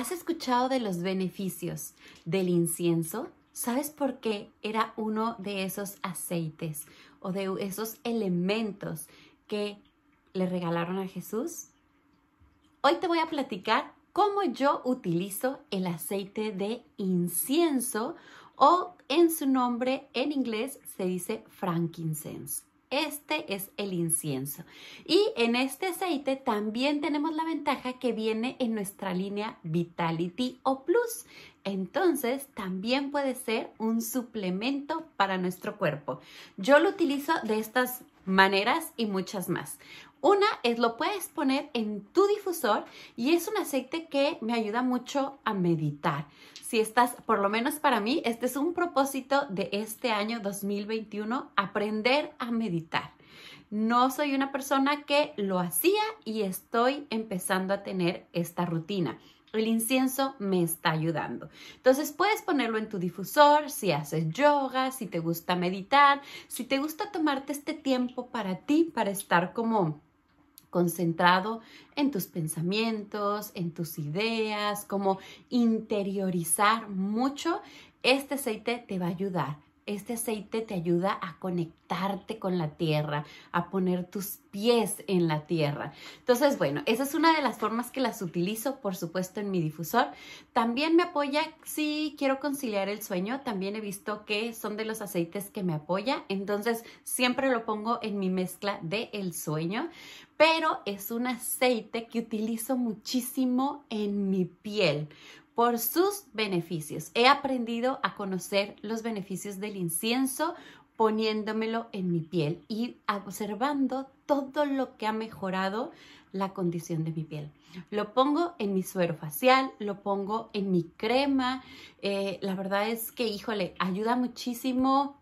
¿Has escuchado de los beneficios del incienso? ¿Sabes por qué era uno de esos aceites o de esos elementos que le regalaron a Jesús? Hoy te voy a platicar cómo yo utilizo el aceite de incienso o en su nombre en inglés se dice frankincense. Este es el incienso. Y en este aceite también tenemos la ventaja que viene en nuestra línea Vitality o Plus, entonces también puede ser un suplemento para nuestro cuerpo. Yo lo utilizo de estas maneras y muchas más. Una es lo puedes poner en tu difusor y es un aceite que me ayuda mucho a meditar. Si estás, por lo menos para mí, este es un propósito de este año 2021, aprender a meditar. No soy una persona que lo hacía y estoy empezando a tener esta rutina el incienso me está ayudando. Entonces puedes ponerlo en tu difusor si haces yoga, si te gusta meditar, si te gusta tomarte este tiempo para ti, para estar como concentrado en tus pensamientos, en tus ideas, como interiorizar mucho, este aceite te va a ayudar este aceite te ayuda a conectarte con la tierra, a poner tus pies en la tierra. Entonces, bueno, esa es una de las formas que las utilizo, por supuesto, en mi difusor. También me apoya si quiero conciliar el sueño. También he visto que son de los aceites que me apoya. Entonces, siempre lo pongo en mi mezcla de el sueño. Pero es un aceite que utilizo muchísimo en mi piel por sus beneficios. He aprendido a conocer los beneficios del incienso poniéndomelo en mi piel y observando todo lo que ha mejorado la condición de mi piel. Lo pongo en mi suero facial, lo pongo en mi crema. Eh, la verdad es que, híjole, ayuda muchísimo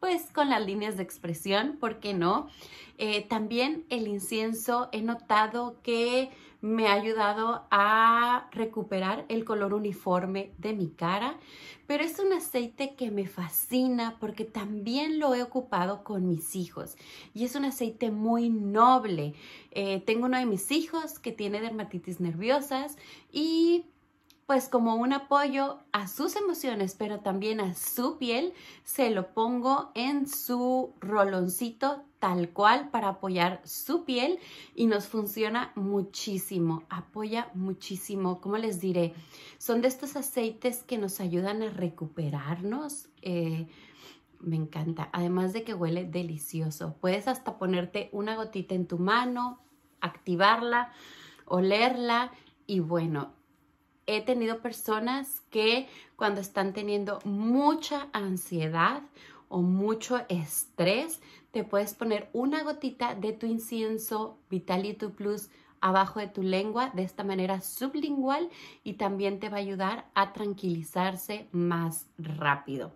pues con las líneas de expresión, ¿por qué no? Eh, también el incienso he notado que me ha ayudado a recuperar el color uniforme de mi cara, pero es un aceite que me fascina porque también lo he ocupado con mis hijos y es un aceite muy noble. Eh, tengo uno de mis hijos que tiene dermatitis nerviosas y pues como un apoyo a sus emociones, pero también a su piel, se lo pongo en su roloncito tal cual para apoyar su piel y nos funciona muchísimo, apoya muchísimo, como les diré, son de estos aceites que nos ayudan a recuperarnos. Eh, me encanta, además de que huele delicioso. Puedes hasta ponerte una gotita en tu mano, activarla, olerla y bueno, he tenido personas que cuando están teniendo mucha ansiedad o mucho estrés, te puedes poner una gotita de tu incienso Vitality Plus abajo de tu lengua de esta manera sublingual y también te va a ayudar a tranquilizarse más rápido.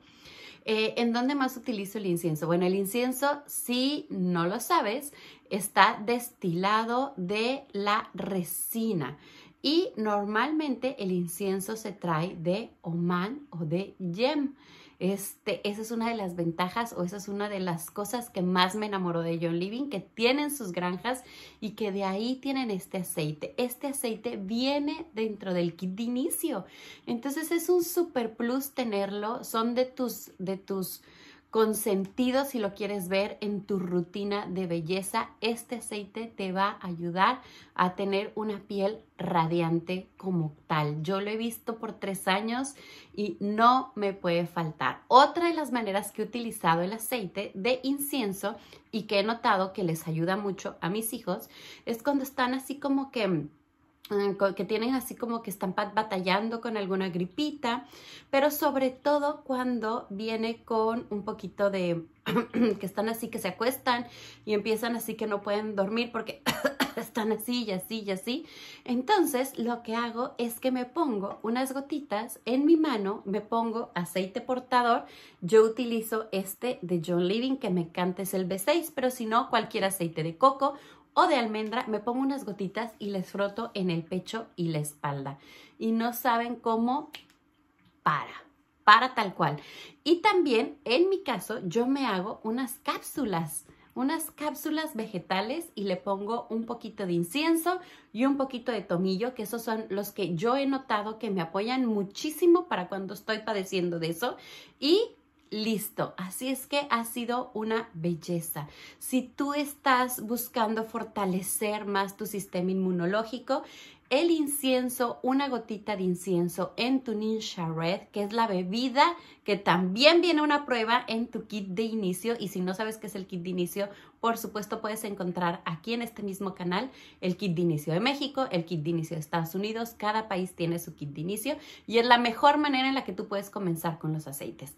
Eh, ¿En dónde más utilizo el incienso? Bueno, el incienso, si no lo sabes, está destilado de la resina y normalmente el incienso se trae de Oman o de Yem. Este, esa es una de las ventajas o esa es una de las cosas que más me enamoró de John Living, que tienen sus granjas y que de ahí tienen este aceite. Este aceite viene dentro del kit de inicio. Entonces es un super plus tenerlo. Son de tus, de tus con sentido si lo quieres ver en tu rutina de belleza. Este aceite te va a ayudar a tener una piel radiante como tal. Yo lo he visto por tres años y no me puede faltar. Otra de las maneras que he utilizado el aceite de incienso y que he notado que les ayuda mucho a mis hijos es cuando están así como que que tienen así como que están batallando con alguna gripita, pero sobre todo cuando viene con un poquito de que están así que se acuestan y empiezan así que no pueden dormir porque están así y así y así. Entonces lo que hago es que me pongo unas gotitas en mi mano, me pongo aceite portador. Yo utilizo este de John Living que me encanta es el B6, pero si no cualquier aceite de coco o de almendra, me pongo unas gotitas y les froto en el pecho y la espalda. Y no saben cómo para, para tal cual. Y también, en mi caso, yo me hago unas cápsulas, unas cápsulas vegetales y le pongo un poquito de incienso y un poquito de tomillo, que esos son los que yo he notado que me apoyan muchísimo para cuando estoy padeciendo de eso. Y listo. Así es que ha sido una belleza. Si tú estás buscando fortalecer más tu sistema inmunológico, el incienso, una gotita de incienso en tu Ninja Red, que es la bebida que también viene una prueba en tu kit de inicio. Y si no sabes qué es el kit de inicio, por supuesto puedes encontrar aquí en este mismo canal el kit de inicio de México, el kit de inicio de Estados Unidos. Cada país tiene su kit de inicio y es la mejor manera en la que tú puedes comenzar con los aceites.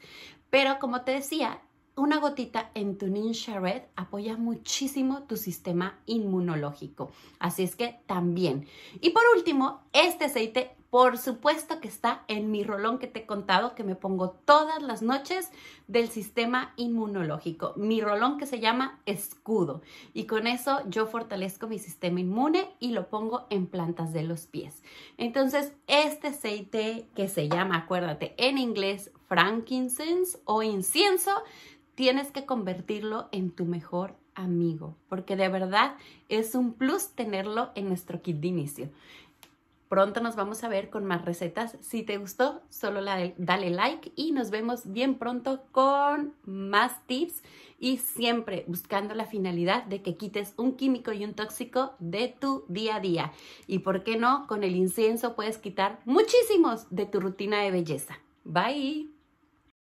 Pero como te decía, una gotita en tu Ninja Red apoya muchísimo tu sistema inmunológico. Así es que también. Y por último, este aceite, por supuesto que está en mi rolón que te he contado, que me pongo todas las noches del sistema inmunológico. Mi rolón que se llama escudo. Y con eso yo fortalezco mi sistema inmune y lo pongo en plantas de los pies. Entonces, este aceite que se llama, acuérdate, en inglés frankincense o incienso, tienes que convertirlo en tu mejor amigo, porque de verdad es un plus tenerlo en nuestro kit de inicio. Pronto nos vamos a ver con más recetas. Si te gustó, solo dale like y nos vemos bien pronto con más tips y siempre buscando la finalidad de que quites un químico y un tóxico de tu día a día. Y por qué no, con el incienso puedes quitar muchísimos de tu rutina de belleza. Bye.